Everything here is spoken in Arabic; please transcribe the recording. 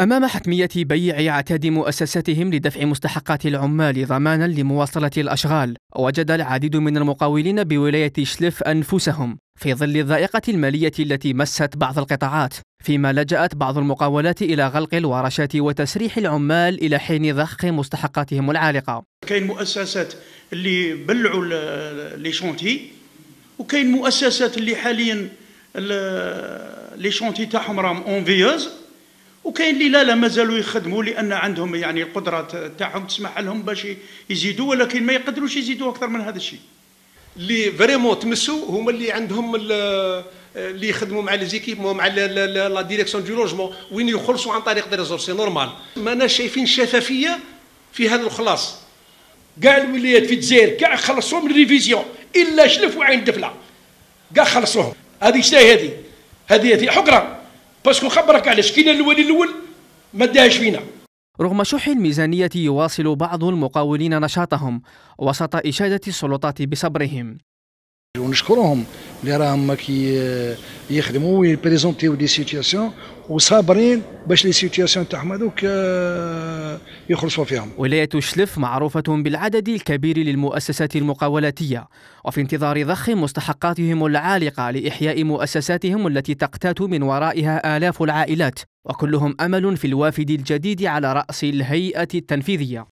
أمام حتمية بيع عتاد مؤسساتهم لدفع مستحقات العمال ضمانا لمواصلة الأشغال، وجد العديد من المقاولين بولاية شلف أنفسهم في ظل الضائقة المالية التي مست بعض القطاعات، فيما لجأت بعض المقاولات إلى غلق الورشات وتسريح العمال إلى حين ضخ مستحقاتهم العالقة. كاين مؤسسات اللي بلعوا لي شونتي وكاين مؤسسات اللي حاليا لي شونتي تاعهم راهم اونفيوز وكاين اللي لا لا مازالوا يخدموا لان عندهم يعني القدره تاعهم تسمح لهم باش يزيدوا ولكن ما يقدروش يزيدوا اكثر من هذا الشيء اللي فريمون تمسوا هما اللي عندهم اللي يخدموا مع لي زيكيب مع لا ديريكسيون دو لوجمون وين يخلصوا عن طريق دي ريزورسي نورمال مانا شايفين شفافيه في هذا الخلاص كاع الولايات في الجزائر كاع خلصوا من الريفيزيون الا شلف وعين دفله كاع خلصوهم هذه شنو هذه هذه هذه حقره باسكو خبرك علاش كاين الولي الاول ما داهاش فينا رغم شح الميزانية يواصل بعض المقاولين نشاطهم وسط إشادة السلطات بصبرهم ونشكرهم اللي راهم كي آه، يخدموا ويبريزونتيو دي سيتياسيون وصابرين باش لي سيتياسيون تاعهم هذوك آه، يخلصوا فيهم. ولايه شلف معروفه بالعدد الكبير للمؤسسات المقاولاتيه وفي انتظار ضخ مستحقاتهم العالقه لاحياء مؤسساتهم التي تقتات من ورائها الاف العائلات وكلهم امل في الوافد الجديد على راس الهيئه التنفيذيه.